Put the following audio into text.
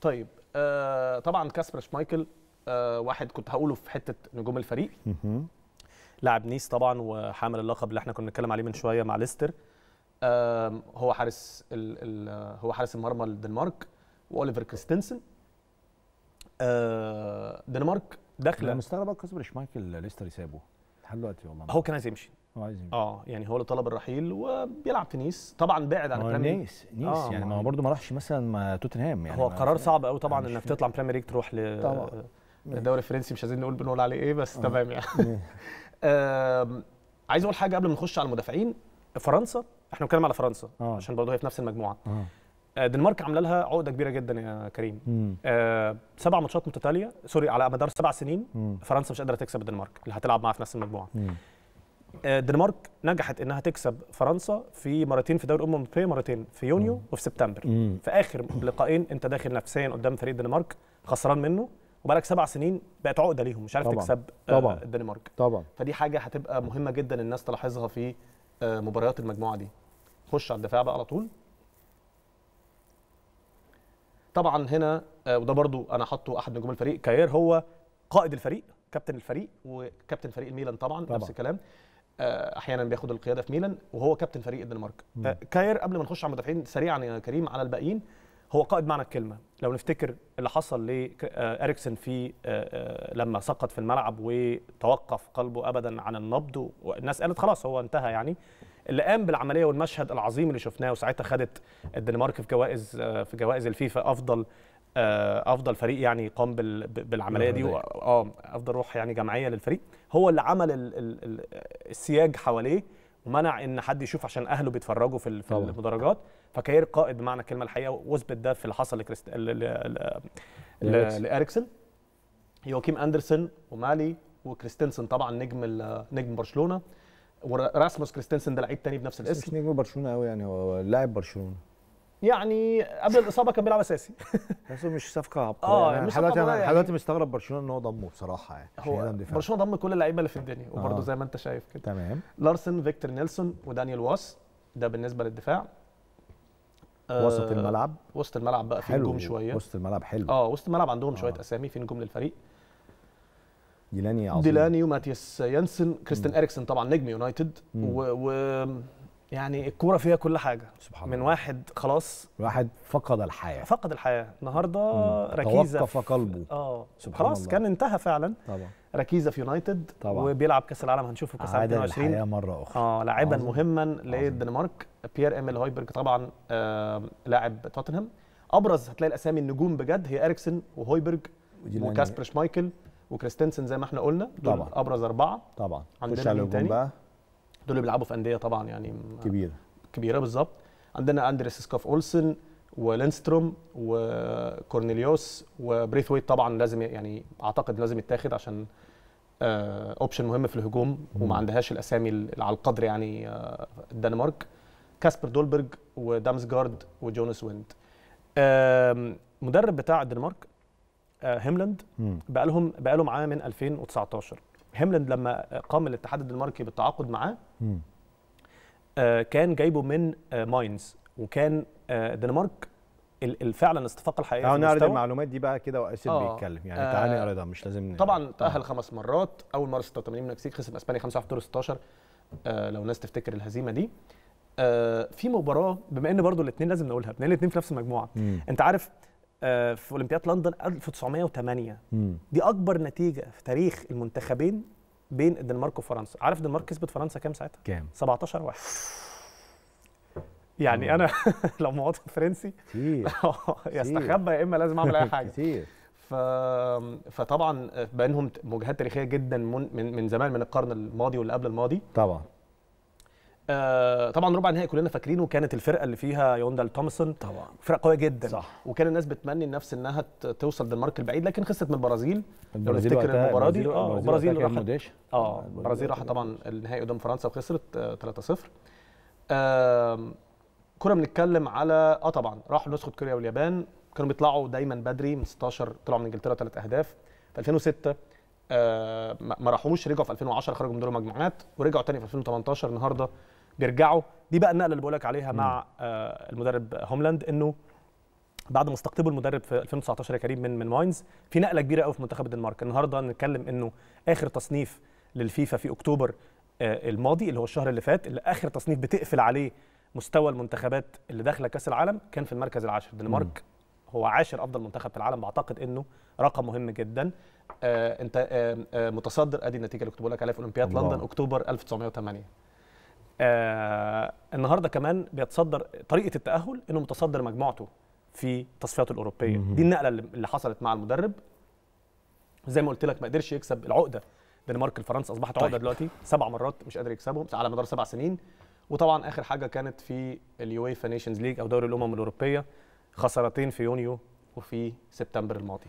طيب آه طبعا كاسبر شمايكل آه واحد كنت هقوله في حته نجوم الفريق لاعب نيس طبعا وحامل اللقب اللي احنا كنا بنتكلم عليه من شويه مع ليستر آه هو حارس ال ال هو حارس المرمى الدنمارك واوليفر كريستنسن آه دنمارك داخله انا مستغرب كاسبر شمايكل ليستر يسابه لحد دلوقتي والله هو كان عايز يمشي هو عايز يمشي اه يعني هو اللي طلب الرحيل وبيلعب في نيس طبعا بعد عن البريمير نيس نيس آه يعني ما هو برضه ما راحش مثلا توتنهام يعني هو قرار صعب قوي طبعا يعني انك تطلع من بريمير ليج تروح ل الدوري الفرنسي مش عايزين نقول بنقول عليه ايه بس آه. تمام يعني عايز اقول حاجه قبل ما نخش على المدافعين فرنسا احنا بنتكلم على فرنسا آه. عشان برضه هي في نفس المجموعه آه. الدنمارك آه، عامله لها عقده كبيره جدا يا كريم آه سبع ماتشات متتاليه سوري على مدار سبع سنين مم. فرنسا مش قادره تكسب الدنمارك اللي هتلعب معاها في نفس المجموعه الدنمارك آه، دنمارك نجحت انها تكسب فرنسا في مرتين في دوري الامم الاوروبيه مرتين في يونيو مم. وفي سبتمبر مم. في اخر لقائين انت داخل نفسيا قدام فريق الدنمارك خسران منه وبقالك سبع سنين بقت عقده ليهم مش عارف طبعًا. تكسب آه، طبعًا. آه الدنمارك طبعا فدي حاجه هتبقى مهمه جدا الناس تلاحظها في آه مباريات المجموعه دي خش على الدفاع بقى على طول طبعا هنا آه، وده برضو انا حاطه احد نجوم الفريق كاير هو قائد الفريق كابتن الفريق وكابتن فريق الميلان طبعا, طبعا. نفس الكلام آه، احيانا بياخد القياده في ميلان وهو كابتن فريق الدنمارك آه، كاير قبل ما نخش على المدافعين سريعا يا كريم على الباقيين هو قائد معنى الكلمه لو نفتكر اللي حصل لاريكسن في لما سقط في الملعب وتوقف قلبه ابدا عن النبض والناس قالت خلاص هو انتهى يعني اللي قام بالعمليه والمشهد العظيم اللي شفناه وساعتها خدت الدنمارك في جوائز آه، في جوائز الفيفا افضل آه، افضل فريق يعني قام بالعمليه دي اه افضل روح يعني جمعيه للفريق هو اللي عمل السياج حواليه ومنع ان حد يشوف عشان اهله بيتفرجوا في المدرجات فكير قائد بمعنى الكلمه الحقيقه واثبت ده في اللي حصل لكريست لاريكسن يوكيم اندرسون ومالي وكريستنسن طبعا نجم نجم برشلونه وراسموس كريستنسن ده لعيب تاني بنفس الاسم اسم نجم برشلونه قوي يعني هو لاعب برشلونه يعني قبل الاصابه كان بيلعب اساسي بس مش صفقه عبقريه اه يعني مش دلوقتي انا يعني. مستغرب برشلونه ان هو ضمه بصراحه يعني هو برشلونه ضم كل اللعيبه اللي في الدنيا وبرده آه. زي ما انت شايف كده تمام لارسن فيكتور نيلسون ودانيال واس ده بالنسبه للدفاع آه، وسط الملعب وسط الملعب بقى في نجوم شويه وسط الملعب حلو اه وسط الملعب عندهم آه. شويه اسامي في نجوم للفريق ديلاني عظيم ديلاني وماتياس يانسن كريستن اريكسن طبعا نجم يونايتد و, و يعني الكوره فيها كل حاجه سبحان من واحد خلاص واحد فقد الحياه فقد الحياه النهارده ركيزه توقف قلبه اه سبحان خلاص الله. كان انتهى فعلا طبعا ركيزه في يونايتد طبعا وبيلعب كاس العالم هنشوفه كاس العالم 22 مره اخرى اه لاعبا مهما للدنمارك بيير ايميل هايبرج طبعا آه لاعب توتنهام ابرز هتلاقي الاسامي النجوم بجد هي اريكسن وهويبرج وكاسبر شمايكل وكريستنسن زي ما احنا قلنا دول طبعا ابرز اربعه طبعا عندنا مين تاني بقى دول بيلعبوا في انديه طبعا يعني كبيره كبيره بالظبط عندنا اندريس سكاف اولسن ولينستروم وكورنيليوس وبريثويت طبعا لازم يعني اعتقد لازم يتاخد عشان اوبشن آه، مهم في الهجوم وما عندهاش الاسامي على القدر يعني آه، الدنمارك كاسبر دولبرج ودامسجارد وجونس ويند المدرب بتاع الدنمارك آه، هيملاند بقى لهم بقى لهم معاه من 2019 هيملاند لما قام الاتحاد الدنماركي بالتعاقد معاه آه، كان جايبه من آه، ماينز وكان الدنمارك فعلا استفاق في اه نعرض المعلومات دي بقى كده واسيب آه بيتكلم يعني آه تعالى نعرضها مش لازم طبعا تاهل آه. خمس مرات اول مره 86 من المكسيك خسر اسبانيا 5 في دور 16 آه لو الناس تفتكر الهزيمه دي آه في مباراه بما ان برضو الاثنين لازم نقولها بما الاثنين في نفس المجموعه مم. انت عارف آه، في اولمبياد لندن 1908 مم. دي اكبر نتيجه في تاريخ المنتخبين بين الدنمارك وفرنسا عارف الدنمارك كسبت فرنسا كام ساعتها كام 17 واحد يعني انا لو مواطن فرنسي آه، يستخبى يا اما لازم اعمل اي حاجه كتير ف... فطبعا بينهم مواجهات تاريخيه جدا من من زمان من القرن الماضي واللي قبل الماضي طبعا آه طبعا ربع النهائي كلنا فاكرينه كانت الفرقه اللي فيها يوندال تومسون طبعا فرقه قويه جدا صح. وكان الناس بتمني النفس انها توصل دنمارك البعيد لكن خسرت من البرازيل لو نفتكر المباراه دي اه البرازيل راحت آه،, اه البرازيل راحت طبعا النهائي قدام فرنسا وخسرت 3-0 آه، كنا بنتكلم على اه طبعا راحوا نسخه كوريا واليابان كانوا بيطلعوا دايما بدري من 16 طلعوا من انجلترا ثلاث اهداف في 2006 آه ما راحوش رجعوا في 2010 خرجوا من دور المجموعات ورجعوا تاني في 2018 النهارده بيرجعوا دي بقى النقله اللي بقول لك عليها مع آه، المدرب هوملاند انه بعد ما استقطبوا المدرب في 2019 يا كريم من من ماينز في نقله كبيره قوي في منتخب الدنمارك النهارده نتكلم انه اخر تصنيف للفيفا في اكتوبر آه، الماضي اللي هو الشهر اللي فات اللي اخر تصنيف بتقفل عليه مستوى المنتخبات اللي داخله كاس العالم كان في المركز العاشر الدنمارك هو عاشر افضل منتخب في العالم بعتقد انه رقم مهم جدا آه انت آه آه متصدر ادي النتيجه اللي كنت بقول لك عليها في اولمبياد لندن اكتوبر 1908 آه النهارده كمان بيتصدر طريقه التاهل انه متصدر مجموعته في التصفيات الاوروبيه دي النقله اللي حصلت مع المدرب زي ما قلت لك ما قدرش يكسب العقده دنمارك الفرنسا اصبحت طيب. عقده دلوقتي سبع مرات مش قادر يكسبهم على مدار سبع سنين وطبعا اخر حاجه كانت في اليويفا نيشنز ليج او دوري الامم الاوروبيه خسارتين في يونيو وفي سبتمبر الماضي